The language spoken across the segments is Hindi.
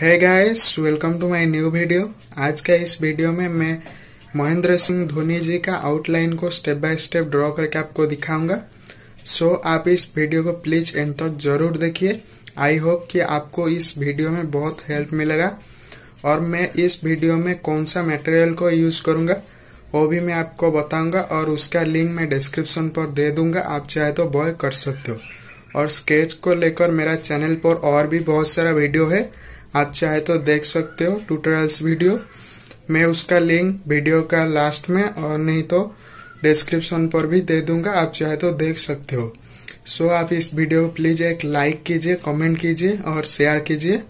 है guys welcome to my new video आज का इस वीडियो में मैं महेंद्र सिंह धोनी जी का आउटलाइन को स्टेप बाय स्टेप ड्रॉ करके आपको दिखाऊंगा सो so, आप इस वीडियो को प्लीज एंड तक तो जरूर देखिए आई होप कि आपको इस वीडियो में बहुत हेल्प मिलेगा और मैं इस वीडियो में कौन सा मटेरियल को यूज करूंगा वो भी मैं आपको बताऊंगा और उसका लिंक मैं डिस्क्रिप्शन पर दे दूंगा आप चाहे तो बॉय कर सकते हो और स्केच को लेकर मेरा चैनल पर और भी बहुत सारा वीडियो है आप चाहे तो देख सकते हो ट्यूटोरियल्स वीडियो मैं उसका लिंक वीडियो का लास्ट में और नहीं तो डिस्क्रिप्शन पर भी दे दूंगा आप चाहे तो देख सकते हो सो so, आप इस वीडियो को प्लीज एक लाइक कीजिए कमेंट कीजिए और शेयर कीजिए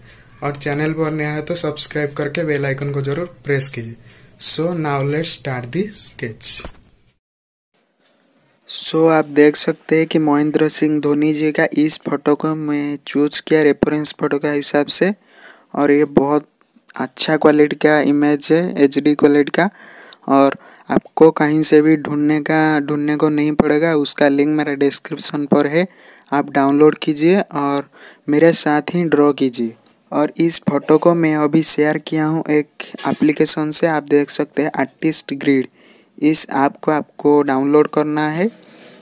और चैनल पर नया है तो सब्सक्राइब करके बेल आइकन को जरूर प्रेस कीजिए so now let start the sketch so आप देख सकते हैं कि महेंद्र सिंह धोनी जी का इस फोटो को मैं चूज किया रेफरेंस फोटो के हिसाब से और ये बहुत अच्छा क्वालिटी का इमेज है एच क्वालिटी का और आपको कहीं से भी ढूंढने का ढूंढने को नहीं पड़ेगा उसका लिंक मेरा डिस्क्रिप्शन पर है आप डाउनलोड कीजिए और मेरे साथ ही ड्रॉ कीजिए और इस फोटो को मैं अभी शेयर किया हूँ एक एप्लीकेशन से आप देख सकते हैं आर्टिस्ट ग्रिड इस ऐप को आपको डाउनलोड करना है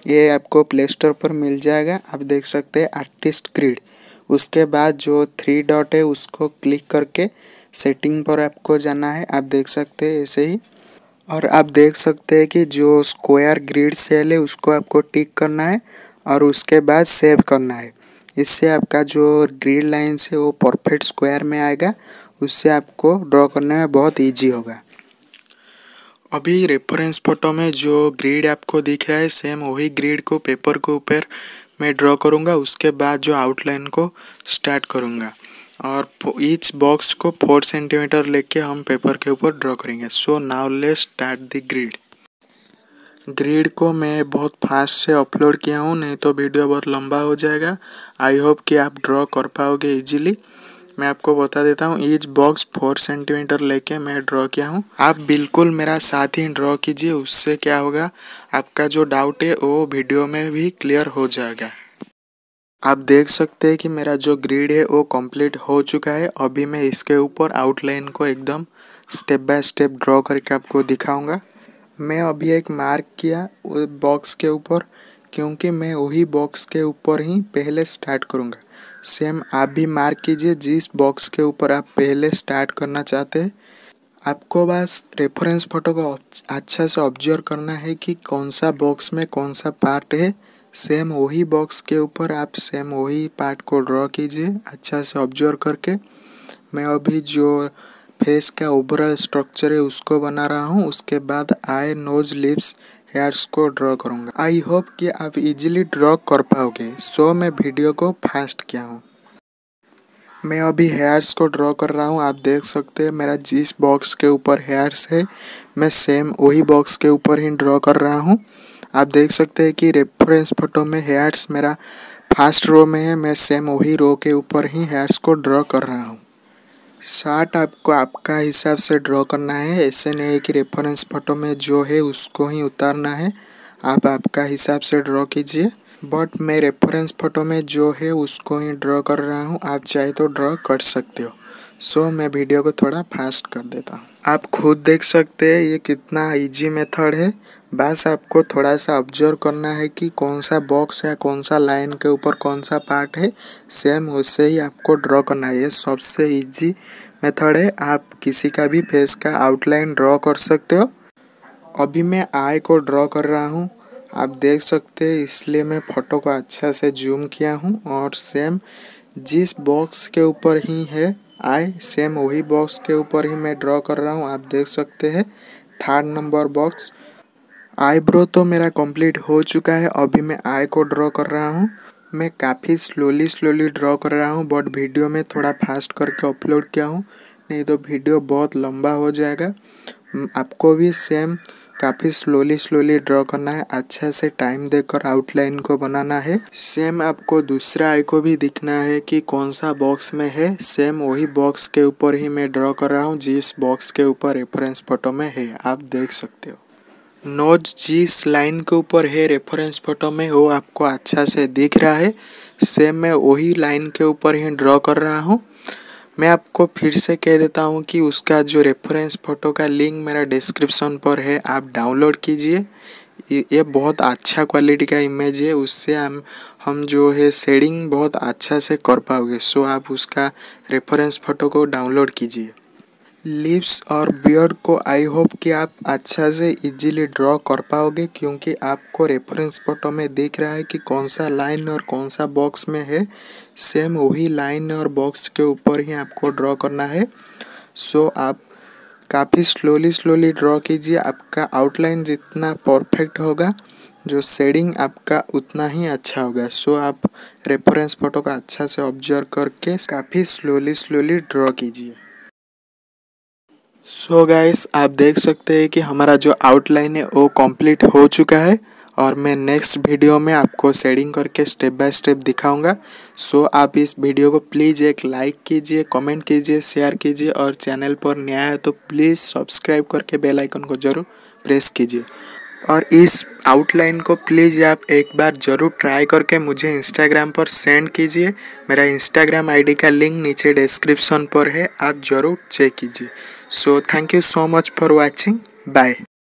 ये आपको प्ले स्टोर पर मिल जाएगा आप देख सकते हैं आर्टिस्ट ग्रिड उसके बाद जो थ्री डॉट है उसको क्लिक करके सेटिंग पर आपको जाना है आप देख सकते हैं ऐसे ही और आप देख सकते हैं कि जो स्क्वायर ग्रिड सेल है उसको आपको टिक करना है और उसके बाद सेव करना है इससे आपका जो ग्रिड लाइन्स है वो परफेक्ट स्क्वायर में आएगा उससे आपको ड्रॉ करने में बहुत ईजी होगा अभी रेफरेंस फोटो में जो ग्रिड आपको दिख रहा है सेम वही ग्रिड को पेपर के ऊपर मैं ड्रॉ करूँगा उसके बाद जो आउटलाइन को स्टार्ट करूँगा और इच बॉक्स को फोर सेंटीमीटर लेके हम पेपर के ऊपर ड्रॉ करेंगे सो नाउ ले स्टार्ट द ग्रिड ग्रिड को मैं बहुत फास्ट से अपलोड किया हूँ नहीं तो वीडियो बहुत लंबा हो जाएगा आई होप कि आप ड्रॉ कर पाओगे इजीली मैं आपको बता देता हूँ ईच बॉक्स फोर सेंटीमीटर लेके मैं ड्रॉ किया हूँ आप बिल्कुल मेरा साथ ही ड्रॉ कीजिए उससे क्या होगा आपका जो डाउट है वो वीडियो में भी क्लियर हो जाएगा आप देख सकते हैं कि मेरा जो ग्रिड है वो कंप्लीट हो चुका है अभी मैं इसके ऊपर आउटलाइन को एकदम स्टेप बाय स्टेप ड्रॉ करके आपको दिखाऊंगा मैं अभी एक मार्क किया बॉक्स के ऊपर क्योंकि मैं वही बॉक्स के ऊपर ही पहले स्टार्ट करूँगा सेम आप भी मार्क कीजिए जिस बॉक्स के ऊपर आप पहले स्टार्ट करना चाहते हैं आपको बस रेफरेंस फ़ोटो को अच्छा से ऑब्जर्व करना है कि कौन सा बॉक्स में कौन सा पार्ट है सेम वही बॉक्स के ऊपर आप सेम वही पार्ट को ड्रॉ कीजिए अच्छा से ऑब्जर्व करके मैं अभी जो फेस का ओवरऑल स्ट्रक्चर है उसको बना रहा हूँ उसके बाद आई नोज लिप्स हेयर्स को ड्रॉ करूँगा आई होप कि आप इजीली ड्रॉ कर पाओगे सो मैं वीडियो को फास्ट किया हूँ मैं अभी हेयर्स को ड्रॉ कर रहा हूँ आप देख सकते हैं मेरा जिस बॉक्स के ऊपर हेयर्स है मैं सेम वही बॉक्स के ऊपर ही ड्रॉ कर रहा हूँ आप देख सकते हैं कि रेफरेंस फोटो में हेयर्स मेरा फर्स्ट रो में है मैं सेम वही रो के ऊपर ही हेयर्स को ड्रॉ कर रहा हूँ शार्ट आपको आपका हिसाब से ड्रॉ करना है ऐसे नहीं है कि रेफरेंस फोटो में जो है उसको ही उतारना है आप आपका हिसाब से ड्रॉ कीजिए बट मैं रेफरेंस फोटो में जो है उसको ही ड्रॉ कर रहा हूँ आप चाहे तो ड्रॉ कर सकते हो सो so, मैं वीडियो को थोड़ा फास्ट कर देता हूँ आप खुद देख सकते हैं ये कितना इजी मेथड है बस आपको थोड़ा सा ऑब्जर्व करना है कि कौन सा बॉक्स या कौन सा लाइन के ऊपर कौन सा पार्ट है सेम उससे ही आपको ड्रॉ करना है ये सबसे इजी मेथड है आप किसी का भी फेस का आउटलाइन ड्रॉ कर सकते हो अभी मैं आई को ड्रॉ कर रहा हूँ आप देख सकते हैं इसलिए मैं फ़ोटो को अच्छा से जूम किया हूँ और सेम जिस बॉक्स के ऊपर ही है आई सेम वही बॉक्स के ऊपर ही मैं ड्रॉ कर रहा हूँ आप देख सकते हैं थर्ड नंबर बॉक्स आईब्रो तो मेरा कंप्लीट हो चुका है अभी मैं आई को ड्रॉ कर रहा हूँ मैं काफ़ी स्लोली स्लोली ड्रॉ कर रहा हूँ बट वीडियो में थोड़ा फास्ट करके अपलोड किया हूँ नहीं तो वीडियो बहुत लंबा हो जाएगा हम्म, आपको भी सेम काफ़ी स्लोली स्लोली ड्रॉ करना है अच्छा से टाइम देकर आउटलाइन को बनाना है सेम आपको दूसरा आई को भी दिखना है कि कौन सा बॉक्स में है सेम वही बॉक्स के ऊपर ही मैं ड्रॉ कर रहा हूँ जिस बॉक्स के ऊपर रेफरेंस फोटो में है आप देख सकते हो नोज जिस लाइन के ऊपर है रेफरेंस फोटो में वो आपको अच्छा से दिख रहा है सेम मैं वही लाइन के ऊपर ही ड्रॉ कर रहा हूँ मैं आपको फिर से कह देता हूँ कि उसका जो रेफरेंस फ़ोटो का लिंक मेरा डिस्क्रिप्शन पर है आप डाउनलोड कीजिए ये बहुत अच्छा क्वालिटी का इमेज है उससे हम हम जो है शेडिंग बहुत अच्छा से कर पाओगे सो आप उसका रेफरेंस फ़ोटो को डाउनलोड कीजिए लिप्स और बियर्ड को आई होप कि आप अच्छा से इजीली ड्रॉ कर पाओगे क्योंकि आपको रेफरेंस फोटो में देख रहा है कि कौन सा लाइन और कौन सा बॉक्स में है सेम वही लाइन और बॉक्स के ऊपर ही आपको ड्रॉ करना है सो आप काफ़ी स्लोली स्लोली ड्रॉ कीजिए आपका आउटलाइन जितना परफेक्ट होगा जो शेडिंग आपका उतना ही अच्छा होगा सो आप रेफरेंस फोटो का अच्छा से ऑब्जर्व करके काफ़ी स्लोली स्लोली ड्रॉ कीजिए सो so गाइस आप देख सकते हैं कि हमारा जो आउटलाइन है वो कंप्लीट हो चुका है और मैं नेक्स्ट वीडियो में आपको शेडिंग करके स्टेप बाय स्टेप दिखाऊंगा सो so, आप इस वीडियो को प्लीज़ एक लाइक कीजिए कमेंट कीजिए शेयर कीजिए और चैनल पर नया है तो प्लीज़ सब्सक्राइब करके बेल आइकन को ज़रूर प्रेस कीजिए और इस आउटलाइन को प्लीज़ आप एक बार ज़रूर ट्राई करके मुझे इंस्टाग्राम पर सेंड कीजिए मेरा इंस्टाग्राम आईडी का लिंक नीचे डिस्क्रिप्शन पर है आप ज़रूर चेक कीजिए so thank you so much for watching bye